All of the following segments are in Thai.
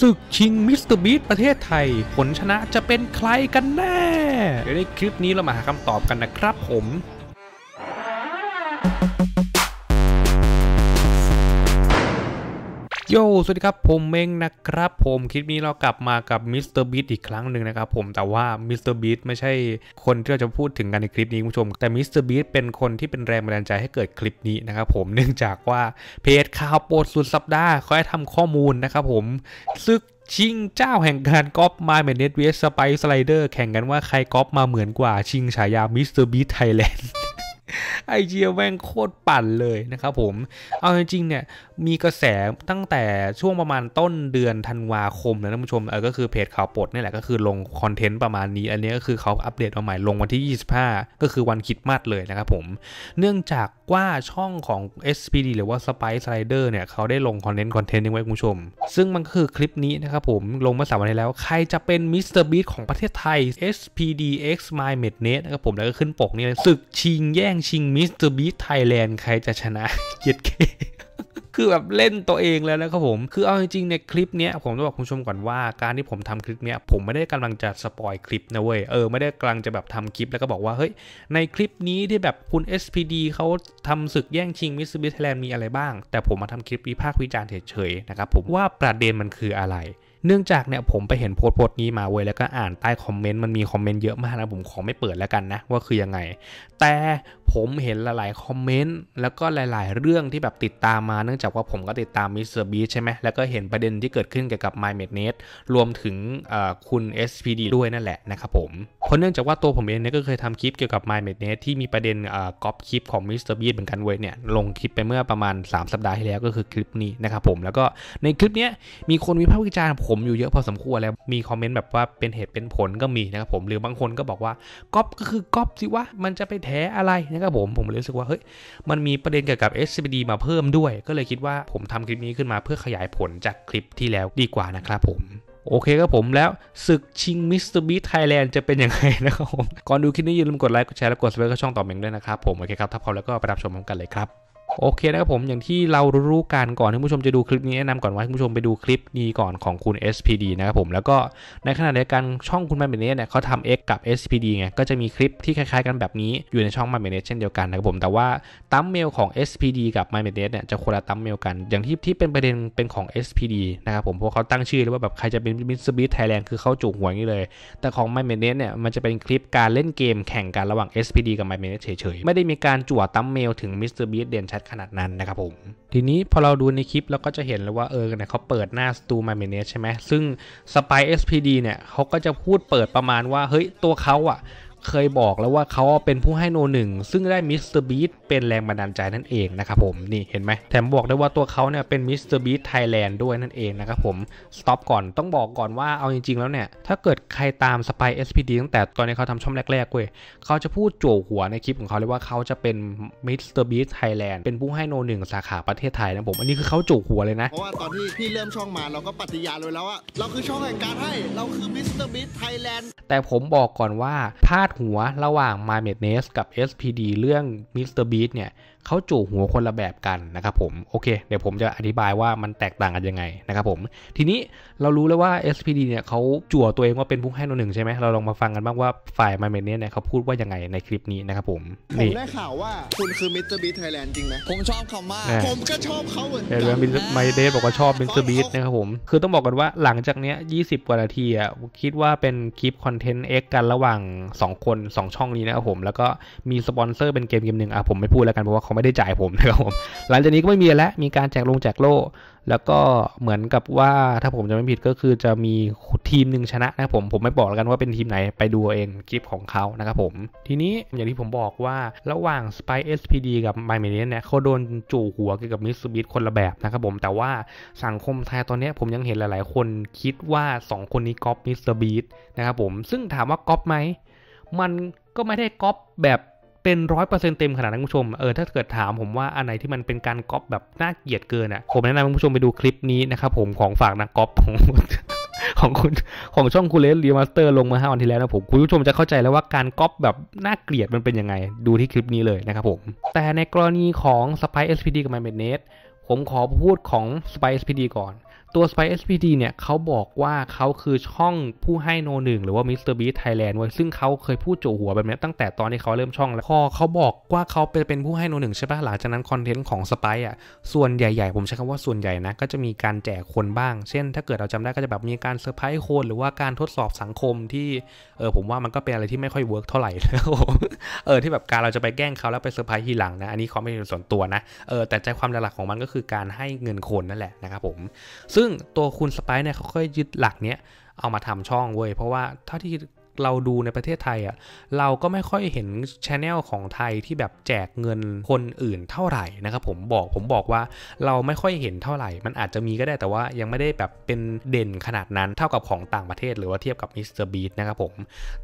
ศึกชิงมิสเตอร์บีทประเทศไทย ผลชนะจะเป็นใครกันแน่เดี๋ยวในคลิปนี้เรามาหาคำตอบกันนะครับผมโยสวัสดีครับผมเม้งนะครับผมคลิปนี้เรากลับมากับมิสเตอร์บีอีกครั้งหนึ่งนะครับผมแต่ว่ามิสเตอร์บีไม่ใช่คนที่เราจะพูดถึงกันในคลิปนี้คุณผู้ชม แต่มิสเตอร์บีเป็นคนที่เป็นแรงบันดาลใจให้เกิดคลิปนี้นะครับผมเนื่องจากว่าเพจข่าวโปรดสุดสัปดาห์เขาให้ทำข้อมูลนะครับผมซึกชิงเจ้าแห่งการก๊อปมาเมนเนตเวสสไปซ์สไลเดอร์แข่งกันว่าใครก๊อปมาเหมือนกว่าชิงฉายามิสเตอร์บีทไทยแลนด์ไอเจียแม่งโคตรปั่นเลยนะครับผม เอาจริงๆเนี่ยมีกระแสตั้งแต่ช่วงประมาณต้นเดือนธันวาคมนะท่านผู้ชมเออก็คือเพจข่าวปลดนี่แหละก็คือลงคอนเทนต์ประมาณนี้ อันนี้ก็คือเขาอัปเดตมาใหม่ลงวันที่ 25 ก็คือวันคิดมาดเลยนะครับผม เนื่องจากว่าช่องของ SPD หรือว่า Spice Rider เนี่ยเขาได้ลงคอนเทนต์คอนเทนต์นี้ไว้คุณผู้ชม ซึ่งมันก็คือคลิปนี้นะครับผมลงมาสามวันที่แล้ว ใครจะเป็นมิสเตอร์บีของประเทศไทย SPDX My m e d n e t นะครับผม แล้วก็ขึ้นปกนี่เลยศึกชิงแย่งชิงมิสเตอร์บีทไทยแลนด์ใครจะชนะเจ็ดเคคือแบบเล่นตัวเองแล้วนะครับผม คือเอาจริงๆในคลิปเนี้ยผมต้องบอกคุณผู้ชมก่อนว่าการที่ผมทำคลิปเนี้ย ผมไม่ได้กำลังจะสปอยคลิปนะเว้ยเออไม่ได้กำลังจะแบบทำคลิปแล้วก็บอกว่าเฮ้ยในคลิปนี้ที่แบบคุณ SPD เขาทำศึกแย่งชิงมิสซิบิยแลนด์มีอะไรบ้าง แต่ผมมาทำคลิปวิพากษ์วิจารณ์เฉยๆนะครับผมว่าประเด็นมันคืออะไร เนื่องจากเนี่ยผมไปเห็นโพสต์โพสต์นี้มาเว้ยแล้วก็อ่านใต้คอมเมนต์มันมีคอมเมนต์เยอะมากนะผมขอไม่เปิดแล้วกันนะว่าคือยังไง แต่ผมเห็นหลายๆคอมเมนต์ แล้วก็หลายๆเรื่องที่แบบติดตามมา เนื่องจากว่าผมก็ติดตามมิสเตอร์บีใช่ไหมแล้วก็เห็นประเด็นที่เกิดขึ้นเกี่ยวกับ m y m e d n e t รวมถึงคุณ SPD ด้วยนั่นแหละนะครับผมเพราะเนื่องจากว่าตัวผมเองเนี่ยก็เคยทำคลิปเกี่ยวกับ m y m e d n e t ที่มีประเด็นก๊อปคลิปของมิสเตอร์บีเหมือนกันเว้ยเนี่ย ลงคลิปไปเมื่อประมาณ 3 สัปดาห์ที่แล้วก็คือคลิปนี้นะครับผมแล้วก็ในคลิปนี้มีคนวิพากษ์วิจารณ์ผม อยู่เยอะพอสมควรแล้วมีคอมเมนต์แบบว่าเป็นเหตุเป็นผลก็มีนะครับผมหรือบางคนก็บอกว่าก๊อปก็คือก๊อปสิวะมันจะไปแถอะไรนะครับผมผมรู้สึกว่าเฮ้ยมันมีประเด็นเกี่ยวกับ SBD มาเพิ่มด้วย ก็เลยคิดว่าผมทำคลิปนี้ขึ้นมาเพื่อขยายผลจากคลิปที่แล้วดีกว่านะครับผม โอเคครับผมแล้วศึกชิงมิสเตอร์บีทไทยแลนด์จะเป็นยังไงนะครับผม ก่อนดูคลิปนี้อย่าลืมกดไลค์กดแชร์ และกดสไครต์ช่องต่อเมงด้วยนะครับผมโอเคครับถ้าพร้อมแล้วก็ไปรับชมพร้อมกันเลยครับโอเคนะครับผมอย่างที่เรารู้กันก่อนที่ผู้ชมจะดูคลิปนี้แนะนำก่อนว่าผู้ชมไปดูคลิปนี้ก่อนของคุณ SPD นะครับผมแล้วก็ในขณะเดียวกันช่องคุณมนเมเนสเนี่ยเขาทำ X กับ SPD ไงก็จะมีคลิปที่คล้าย ๆ กันแบบนี้อยู่ในช่องมนเมเนสเช่นเดียวกันนะครับผมแต่ว่าตั้มเมลของ SPD กับมนเมเนสเนี่ยจะคนละตั้มเมลกัน อย่างที่ที่เป็นประเด็นเป็นของ SPD นะครับผมเพราะเขาตั้งชื่อเลยว่าแบบใครจะเป็นมิสบิทไทยแลนด์คือเข้าจุกหัวยนี้เลย แต่ของมนเมเนสเนี่ยมันจะเป็นคลิปการเล่นเกมแข่งกันระหว่าง SPD กับมนเบเนสเฉยๆไม่ได้มีการจั่วตั้มเมลถึงมิสเตอร์บีเด่นชัดขนาดนั้นนะครับผม ทีนี้พอเราดูในคลิปเราก็จะเห็นเลยวว่า เออเนี่ยเขาเปิดหน้าสตูมาเมเนชใช่ไหม ซึ่งสปายเอสพีดีเนี่ย เขาก็จะพูดเปิดประมาณว่า เฮ้ยตัวเขาอะ่ะเคยบอกแล้วว่าเขาเป็นผู้ให้โนหนึ่งซึ่งได้มิสเตอร์บีทเป็นแรงบันดาลใจนั่นเองนะครับผมนี่เห็นไหม แถมบอกได้ว่าตัวเขาเนี่ยเป็นมิสเตอร์บีทไทยแลนด์ด้วยนั่นเองนะครับผมสต็อปก่อนต้องบอกก่อนว่าเอาจริง ๆ แล้วเนี่ย ถ้าเกิดใครตามสไปเอสพีดีตั้งแต่ตอนนี้เขาทำช่องแรกๆเว้ยเขาจะพูดโจหัวในคลิปของเขาเลยว่าเขาจะเป็นมิสเตอร์บีทไทยแลนด์เป็นผู้ให้โนหนึ่งสาขาประเทศไทยนะผมอันนี้คือเขาโจหัวเลยนะเพราะว่าตอนที่พี่เริ่มช่องมาเราก็ปฏิญาณเลยแล้วว่าเราคือช่องแห่งการให้เราคือมิสเตอร์บีทไทยแลนด์แต่ผมบอกก่อนว่าพลาดหัวระหว่าง m y m e d n e s s กับ SPD เรื่อง Mr. Beast เนี่ยเขาจู่หัวคนละแบบกันนะครับผมโอเคเดี๋ยวผมจะอธิบายว่ามันแตกต่างกันยังไงนะครับผมทีนี้เรารู้แล้วว่า SPD เนี่ยเขาจั่วตัวเองว่าเป็นผู้ให้นหนึ่งใช่ไหมเราลองมาฟังกันบ้างว่าฝ่ายมาเมนเนี่ยเขาพูดว่ายังไงในคลิปนี้นะครับผมผมได้ข่าวว่าคุณคือมิสเตอร์บีทไทยแลนด์จริงไหมผมชอบเขามาก ผมก็ชอบเขาเหมือนกันเดี๋ยวมาเดสบอกว่าชอบมิสเตอร์บีทนะครับผมคือต้องบอกกันว่าหลังจากเนี้ย20กว่านาทีอ่ะคิดว่าเป็นคลิปคอนเทนต์เอ็กกันระหว่าง2 คน 2 ช่องนี้นะครับผมแล้วก็มีสปอนเซอร์เป็นเกมเกมหนึ่งอ่ะผมไม่พูดแล้วกันเพราะว่าขาไม่ได้จ่ายผมนะครับผม หลังจากนี้ก็ไม่มีแล้วมีการแจกลงแจกโล่ แล้วก็เหมือนกับว่าถ้าผมจะไม่ผิดก็คือจะมีทีมหนึ่งชนะนะผม ผมไม่บอกแล้วกันว่าเป็นทีมไหนไปดูเองคลิปของเขานะครับผม ทีนี้อย่างที่ผมบอกว่าระหว่าง Spy SPD กับ My m i l l i o n เนี่ยเขาโดนจู่หัวเกี่ยวกับมิสบิทคนละแบบนะครับผมแต่ว่าสังคมไทยตอนนี้ผมยังเห็นหลายๆ คนคิดว่า 2 คนนี้ก๊อปมิสซูบิทนะครับผมซึ่งถามว่าก๊อปไหมมันก็ไม่ได้ก๊อปแบบเป็นร้อยเปอร์เซ็นต์เต็มขนาดนั้นคุณผู้ชมเออถ้าเกิดถาม ผมว่า อันไหน ที่มันเป็นการก๊อปแบบน่าเกลียดเกินอ่ะผมแนะนำคุณผู้ชมไปดูคลิปนี้นะครับผมของฝากนักก๊อปของของคุณของช่องคูเลสเรียมาสเตอร์ลงมาห้าวันที่แล้วนะผมคุณผู้ชมจะเข้าใจแล้ว ว่าการก๊อปแบบน่าเกลียดมันเป็นยังไงดูที่คลิปนี้เลยนะครับผม แต่ในกรณีของสไปเอสพีดีกับมม m e d เน t ผมขอพูดของสไปเอสพีดีก่อนตัว Spy SPD เนี่ยเขาบอกว่าเขาคือช่องผู้ให้โนหนึ่ง หรือว่า Mr. Beast Thailand ไว้ซึ่งเขาเคยพูดโจหัวแบบนี้ตั้งแต่ตอนที่เขาเริ่มช่องแล้วพอเขาบอกว่าเขาเป็นผู้ให้โนหนึ่งใช่ปะหลังจากนั้นคอนเทนต์ของ Spy อ่ะส่วนใหญ่ๆ ผมใช้คำว่าส่วนใหญ่นะ ก็จะมีการแจกคนบ้าง เช่น ถ้าเกิดเราจำได้ก็จะแบบมีการเซอร์ไพรส์คนหรือว่าการทดสอบสังคมที่เออผมว่ามันก็เป็นอะไรที่ไม่ค่อยเวิร์กเท่าไหร่เออที่แบบการเราจะไปแกล้งเขาแล้วไปเซอร์ไพรส์ทีหลังนะอันนี้เขาไมเป็นส่วนตัวนะเออแต่ใจความหลักของมันก็คือการให้เงินคนนั่นแหละนะครับผมซึ่งซึ่งตัวคุณสไปซ์เนี่ยเขาค่อยยึดหลักเนี้ย เอามาทำช่องเว้ย เพราะว่าเท่าที่เราดูในประเทศไทยอ่ะเราก็ไม่ค่อยเห็นชแนลของไทยที่แบบแจกเงินคนอื่นเท่าไหร่นะครับผมบอกผมบอกว่าเราไม่ค่อยเห็นเท่าไหร่ มันอาจจะมีก็ได้แต่ว่ายังไม่ได้แบบเป็นเด่นขนาดนั้นเท่ากับของต่างประเทศหรือว่าเทียบกับมิสเตอร์บีนะครับผม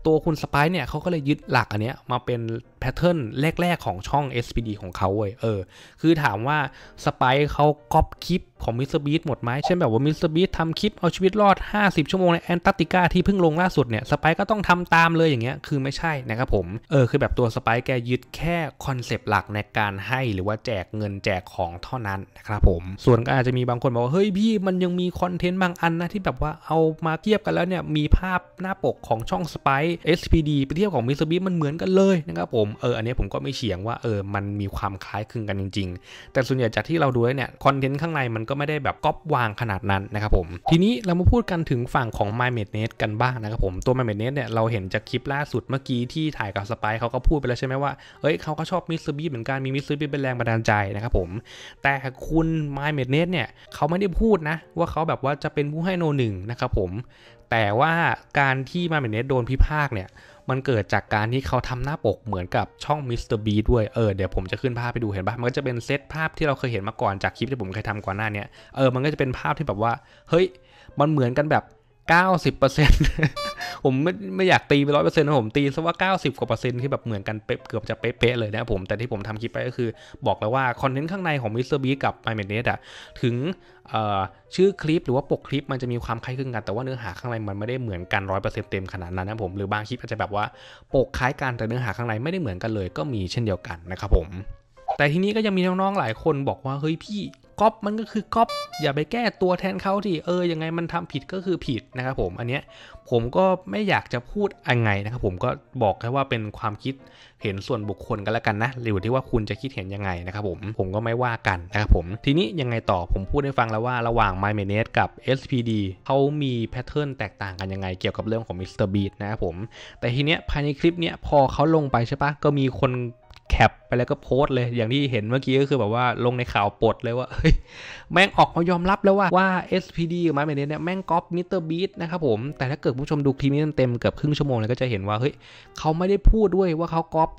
ตัวคุณสไป์เนี่ยเขาก็เลยยึดหลักอันเนี้ยมาเป็นแพทเทิร์นแรกๆของช่อง SPD ของเขาเว้ยเออคือถามว่าสไป์เขาก๊อปคลิปของมิสเตอร์บีทหมดไหม เช่นแบบว่ามิสเตอร์บีททำคลิปเอาชีวิตรอด 50 ชั่วโมง ในแอนตาร์กติกาที่เพิ่งลงล่าสุดเนี่ยสไปก็ต้องทำตามเลยอย่างเงี้ยคือไม่ใช่นะครับผมเออคือแบบตัวสไปแกยึดแค่คอนเซปต์หลักในการให้หรือว่าแจกเงินแจกของเท่านั้นนะครับผมส่วนก็อาจจะมีบางคนบอกว่า เฮ้ยพี่มันยังมีคอนเทนต์บางอันนะที่แบบว่าเอามาเทียบกันแล้วเนี่ยมีภาพหน้าปกของช่องสไปเอสพีดีไปเทียบของมิสเตอร์บีทมันเหมือนกันเลยนะครับผมเอออันนี้ผมก็ไม่เฉียงว่าเออมันมีความคล้ายคลึงกันจริง ๆ แต่ส่วนใหญ่จากที่เราดูเนี่ยคอนเทนต์ข้างในมันก็ไม่ได้แบบก๊อปวางขนาดนั้นนะครับผม ทีนี้เรามาพูดกันถึงฝั่งของ m y m e d n e t กันบ้างนะครับผม ตัว m y m e d n e t เนี่ยเราเห็นจากคลิปล่าสุดเมื่อกี้ที่ถ่ายกับสไปคเขาก็พูดไปแล้วใช่ไหมว่าเอ้ยเขาก็ชอบมิสซิบิเหมือนกันมีมิสซิบิเป็นแรงบันดาลใจนะครับผม แต่คุณ m y m e d n e t เนี่ยเขาไม่ได้พูดนะ ว่าเขาแบบว่าจะเป็นผู้ให้โนหนึ่งนะครับผม แต่ว่าการที่มาเมเน t โดนพิพากเนี่ยมันเกิดจากการที่เขาทำหน้าปกเหมือนกับช่องมิสเตอร์บีด้วย เออ เดี๋ยวผมจะขึ้นภาพไปดูเห็นปะมันก็จะเป็นเซตภาพที่เราเคยเห็นมาก่อนจากคลิปที่ผมเคยทำก่อนหน้านี้เออ มันก็จะเป็นภาพที่แบบว่า เฮ้ย มันเหมือนกันแบบ90%ผมไม่ไม่อยากตีไปร้อยเปอร์เซ็นต์นะผมตีซะว่า 90กว่าเปอร์เซ็นต์ที่แบบเหมือนกันเป๊ะเกือบจะเป๊ะเลยนะผมแต่ที่ผมทำคลิปไปก็คือบอกแล้วว่าคอนเทนต์ข้างในของ m ตอร์บีกับไมเมเนตอะถึงชื่อคลิปหรือว่าปกคลิป มันจะมีความคล้ายคลึงกันแต่ว่าเนื้อหาข้างในมันไม่ได้เหมือนกันร้อยเปอร์เซ็นต์เต็มขนาดนั้นนะผมหรือบางคลิปอาจจะแบบว่าปกคล้ายกันแต่เนื้อหาข้างในไม่ได้เหมือนกันเลย ก็มีเช่นเดียวกันนะครับผมแต่ทีนี้ก็ยังมีน้องๆหลายคนบอกว่าเฮ้ยพี่ก๊อปมันก็คือก๊อปอย่าไปแก้ตัวแทนเขาที่เออยังไงมันทำผิดก็คือผิดนะครับผมอันเนี้ยผมก็ไม่อยากจะพูดยังไงนะครับผมก็บอกแค่ว่าเป็นความคิดเห็นส่วนบุคคลกันแล้วกันนะหรือที่ว่าคุณจะคิดเห็นยังไงนะครับผมผมก็ไม่ว่ากันนะครับผมทีนี้ยังไงต่อผมพูดให้ฟังแล้วว่าระหว่าง m y m a n e t กับ SPD เขามีแพทเทิร์นแตกต่างกันยังไง เกี่ยวกับเรื่องของ Mr. Beat นะครับผม แต่ทีเนี้ยภายในคลิปเนี้ยพอเขาลงไปใช่ปะก็มีคนแปไปแล้วก็โพสเลยอย่างที่เห็นเมื่อกี้ก็คือแบบว่าลงในข่าวปลดเลยว่าเฮ้ยแม่งออกมายอมรับแล้วว่า ว่า SPD มาเมเนเนี่ยแม่งก๊อปมิสเตอร์บีทนะครับผมแต่ถ้าเกิดผู้ชมดูคลิปนี้เต็มเกือบครึ่งชั่วโมงเลยก็จะเห็นว่าเฮ้ยเขาไม่ได้พูดด้วยว่าเขาก๊อป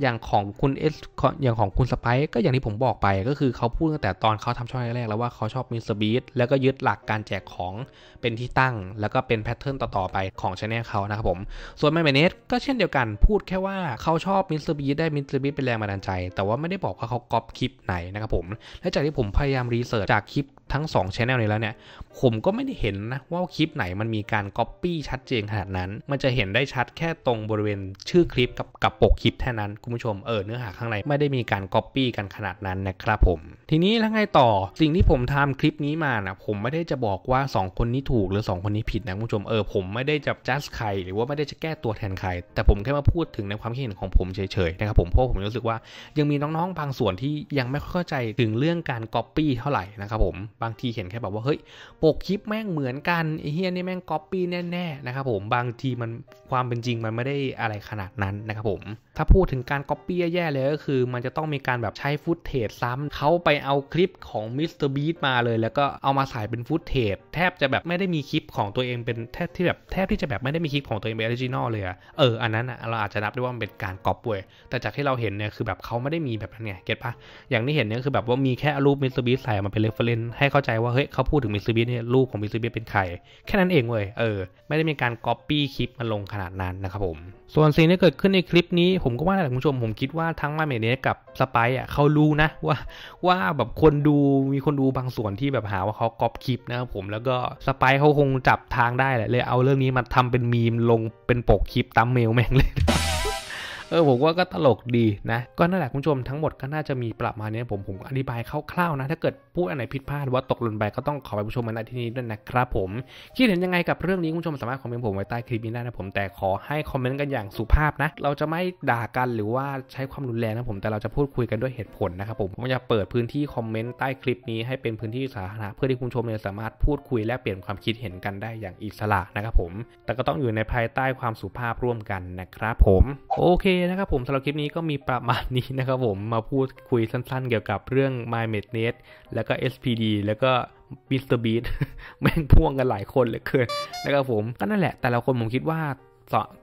อย่างของคุณเอสอย่างของคุณสไปก็อย่างที่ผมบอกไป ก็คือเขาพูดตั้งแต่ตอนเขาทำช่องแรกๆแล้วว่าเขาชอบมิสเตอร์บีทแล้วก็ยึดหลักการแจกของเป็นที่ตั้งแล้วก็เป็นแพทเทิร์นต่อๆไปของชแนลเขานะครับผม ส่วนแมมเนสก็เช่นเดียวกันพูดแค่ว่าเขาชอบมิสเตอร์บีทได้มิสเตอร์บีทเป็นแรงบันดาลใจ แต่ว่าไม่ได้บอกว่าเขาก๊อปคลิปไหนนะครับผม และจากที่ผมพยายามรีเสิร์ชจากคลิปทั้ง2อง a n n e l นี้แล้วเนี่ย ผมก็ไม่ได้เห็นนะว่าคลิปไหนมันมีการก๊อปปี้ชัดเจนขนาดนั้น มันจะเห็นได้ชัดแค่ตรงบริเวณชื่อคลิปกับกับปกคลิปเท่านั้นคุณผู้ชมเออเนื้อหาข้างในไม่ได้มีการก๊อปปี้กันขนาดนั้นนะครับผม ทีนี้แล้วไงต่อสิ่งที่ผมทำคลิปนี้มานะผมไม่ได้จะบอกว่า 2 คนนี้ถูกหรือ 2 คนนี้ผิดนะคุณผู้ชมเออ ผมไม่ได้จะจัดใครหรือว่าไม่ได้จะแก้ตัวแทนใครแต่ผมแค่มาพูดถึงในความคิดเห็นของผมเฉยๆนะครับผมเพราะผมรู้สึกว่ายังมีน้องๆบางส่วนที่ยังไม่เข้าใจถึงเรื่องการก๊อปปี้เท่าไหร่นะครับผมบางทีเห็นแค่แบบว่าเฮ้ย ปกคลิปแม่งเหมือนกันเฮียนี่แม่งก๊อปปี้แน่ๆนะครับผมบางทีมันความเป็นจริงมันไม่ได้อะไรขนาดนั้นนะครับผมถ้าพูดถึงการก๊อปปี้แย่ๆเลยก็คือ มันจะต้องมีการแบบใช้ฟุตเทจซ้ำเขาไปเอาคลิปของมิสเตอร์บีมาเลย แล้วก็เอามาใส่เป็นฟุตเทจแทบจะแบบไม่ได้มีคลิปของตัวเองเป็นแทบที่แบบแทบที่จะแบบไม่ได้มีคลิปของตัวเองเป็นออริจินอลเลยอะเอออันนั้นเราอาจจะนับได้ว่ามันเป็นการก๊อปเว้ยแต่จากที่เราเห็นเนี่ยคือแบบเขาไม่ได้มีแบบนั้นไงเก็ตปะอย่างที่เห็นเนี่ยคือแบบว่ามีแค่รูปมิสเตอร์บีใส่มาเป็นเรฟเฟรนซ์ให้เข้าใจว่าเฮ้ยเขาพูดถึงมิสเตอร์บีเนี่ยรูปของมิสเตอร์บีเป็นใครแค่นั้นเองเว้ยเออไม่ได้มีการก๊อปปี้คลิปมาลงขนาดนั้นนะครับผมส่วนสิ่งที่เกิดขึ้นในคลิปนี้ผผมก็ว่าแหละคุณผู้ชมผมคิดว่าทั้งมาเมเนสกับสไปอ่ะเขารู้นะ ว่าว่าแบบคนดูมีคนดูบางส่วนที่แบบหาว่าเขาก๊อปคลิปนะครับผมแล้วก็สไปเขาคงจับทางได้แหละ เลยเอาเรื่องนี้มาทำเป็นมีมลงเป็นปกคลิปตามเมลแม่งเลยเออ ผมว่าก็ตลกดีนะก็นั่นแหละคุณผู้ชมทั้งหมดก็น่าจะมีประมาณนี้ผมผมอธิบายคร่าวๆนะ ถ้าเกิดพูดอะไรผิดพลาดว่าตกหล่นไป ก็ต้องขอไปผู้ชมมานที่นี้ด้วยนะครับผม คิดเห็นยังไงกับเรื่องนี้ คุณผู้ชมสามารถคอมเมนต์ผมไว้ใต้คลิปนี้ได้นะผมแต่ขอให้คอมเมนต์กันอย่างสุภาพนะ เราจะไม่ด่ากันหรือว่าใช้ความรุนแรงนะผม แต่เราจะพูดคุยกันด้วยเหตุผลนะครับผมผมจะเปิดพื้นที่คอมเมนต์ใต้คลิปนี้ให้เป็นพื้นที่สาธารณะเพื่อที่คุณผู้ชมจะสามารถพูดคุยและเปลี่ยนความคิดเห็นกันได้อย่างอิสระนะครับผม แต่ก็ต้องอยู่ในภายใต้ความสุภาพร่วมกันนะครับผมโอเคนะครับผมสำหรับคลิปนี้ก็มีประมาณนี้นะครับผมมาพูดคุยสั้น ๆเกี่ยวกับเรื่อง My m e d n e t แล้วก็ SPD แล้วก็ Mr. Beast แม่งพ่วงกันหลายคนเลยเกินนะครับผมก็นั่นแหละแต่ละคนผมคิดว่า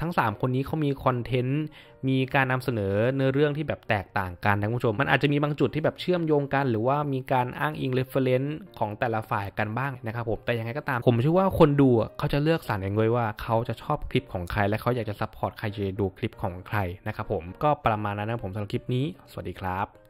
ทั้ง 3 คนนี้เขา มีคอนเทนต์ มีการนำเสนอเนื้อเรื่องที่แบบแตกต่าง กันนะานผู้ ชม มันอาจจะมีบางจุดที่แบบเชื่อม โยงกัน หรือว่ามีการอ้างอิงเรฟเฟรนซ์ของแต่ละฝ่ายกันบ้าง นะ ครับผม แต่ ยัง ไง ก็ตาม ผมเชื่อว่าคนดูเขาจะ เลือกสรรเองเลยว่า เขาจะชอบคลิปของใคร และเขาอยากจะซัพพอร์ตใครจะดูคลิปของใครนะครับผม ก็ประมาณนั้นนะผมสำหรับคลิปนี้ สวัสดีครับ